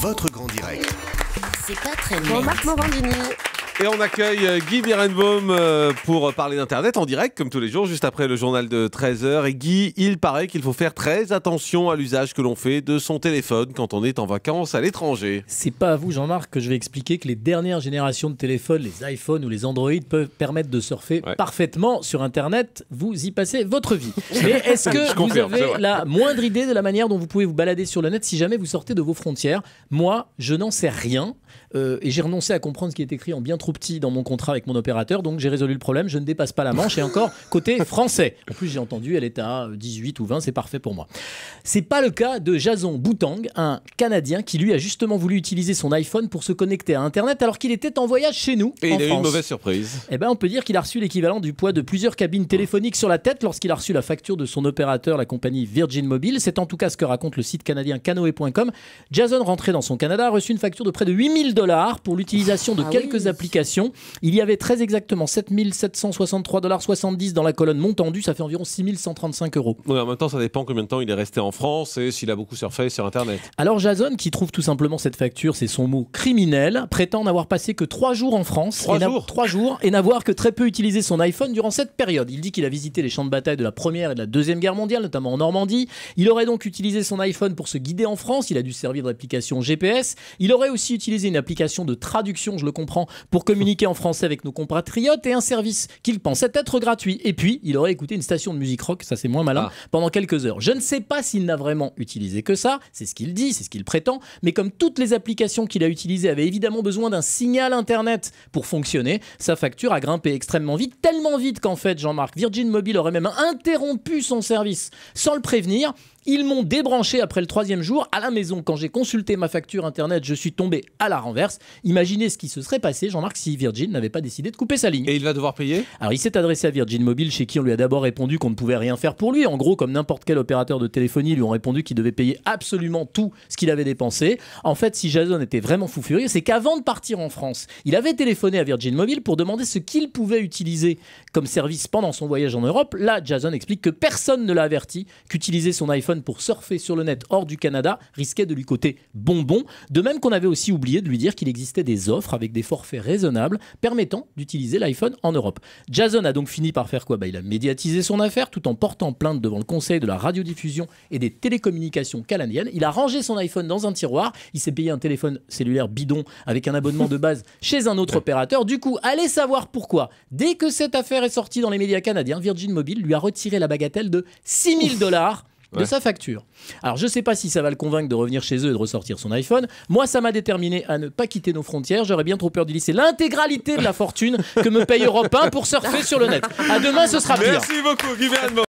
votre grand direct. C'est pas très et on accueille euh, Guy Birenbaum euh, pour parler d'Internet en direct, comme tous les jours, juste après le journal de 13h. Et Guy, il paraît qu'il faut faire très attention à l'usage que l'on fait de son téléphone quand on est en vacances à l'étranger. C'est pas à vous, Jean-Marc, que je vais expliquer que les dernières générations de téléphones, les iPhones ou les Android, peuvent permettre de surfer parfaitement sur Internet. Vous y passez votre vie. Mais est-ce que vous avez la moindre idée de la manière dont vous pouvez vous balader sur le net si jamais vous sortez de vos frontières Moi, je n'en sais rien. Euh, et j'ai renoncé à comprendre ce qui est écrit en bien trop petit dans mon contrat avec mon opérateur, donc j'ai résolu le problème, je ne dépasse pas la Manche, et encore côté français. En plus, j'ai entendu, elle est à 18 euh, ou 20, c'est parfait pour moi. C'est pas le cas de Jason Boutang, un Canadien qui lui a justement voulu utiliser son iPhone pour se connecter à Internet alors qu'il était en voyage chez nous. Et il a eu une mauvaise surprise. et eh ben, on peut dire qu'il a reçu l'équivalent du poids de plusieurs cabines téléphoniques sur la tête lorsqu'il a reçu la facture de son opérateur, la compagnie Virgin Mobile. C'est en tout cas ce que raconte le site canadien canoë.com Jason, rentré dans son Canada, a reçu une facture de près de 8000 dollars pour l'utilisation de ah quelques applications il y avait très exactement 7763 dollars 70 dans la colonne Montendu, ça fait environ 6135 euros. en même temps, ça dépend combien de temps il est resté en France et s'il a beaucoup surfé sur Internet. Alors Jason, qui trouve tout simplement cette facture, c'est son mot criminel, prétend n'avoir passé que 3 jours en France. 3 jours. trois jours et n'avoir que très peu utilisé son iPhone durant cette période. Il dit qu'il a visité les champs de bataille de la Première et de la Deuxième Guerre mondiale, notamment en Normandie. Il aurait donc utilisé son iPhone pour se guider en France. Il a dû servir de l'application GPS. Il aurait aussi utilisé une application de traduction, je le comprends, pour communiquer en français avec nos compatriotes et un service qu'il pensait être gratuit. Et puis, il aurait écouté une station de musique rock, ça c'est moins malin, ah. pendant quelques heures. Je ne sais pas s'il n'a vraiment utilisé que ça, c'est ce qu'il dit, c'est ce qu'il prétend, mais comme toutes les applications qu'il a utilisées avaient évidemment besoin d'un signal Internet pour fonctionner, sa facture a grimpé extrêmement vite, tellement vite qu'en fait, Jean-Marc, Virgin Mobile aurait même interrompu son service sans le prévenir. Ils m'ont débranché après le troisième jour à la maison. Quand j'ai consulté ma facture internet, je suis tombé à la renverse. Imaginez ce qui se serait passé, Jean-Marc, si Virgin n'avait pas décidé de couper sa ligne. Et il va devoir payer Alors il s'est adressé à Virgin Mobile, chez qui on lui a d'abord répondu qu'on ne pouvait rien faire pour lui. En gros, comme n'importe quel opérateur de téléphonie, ils lui ont répondu qu'il devait payer absolument tout ce qu'il avait dépensé. En fait, si Jason était vraiment fou furieux, c'est qu'avant de partir en France, il avait téléphoné à Virgin Mobile pour demander ce qu'il pouvait utiliser comme service pendant son voyage en Europe. Là, Jason explique que personne ne l'a averti qu'utiliser son iPhone pour surfer sur le net hors du Canada risquait de lui coûter bonbon. De même qu'on avait aussi oublié de lui dire qu'il existait des offres avec des forfaits raisonnables permettant d'utiliser l'iPhone en Europe. Jason a donc fini par faire quoi bah, Il a médiatisé son affaire tout en portant plainte devant le Conseil de la radiodiffusion et des télécommunications canadiennes. Il a rangé son iPhone dans un tiroir. Il s'est payé un téléphone cellulaire bidon avec un abonnement de base chez un autre opérateur. Du coup, allez savoir pourquoi. Dès que cette affaire est sortie dans les médias canadiens, Virgin Mobile lui a retiré la bagatelle de 6000 dollars de sa facture. Alors, je ne sais pas si ça va le convaincre de revenir chez eux et de ressortir son iPhone. Moi, ça m'a déterminé à ne pas quitter nos frontières. J'aurais bien trop peur du lycée. L'intégralité de la fortune que me paye Europe 1 pour surfer sur le net. À demain, ce sera Merci Merci beaucoup,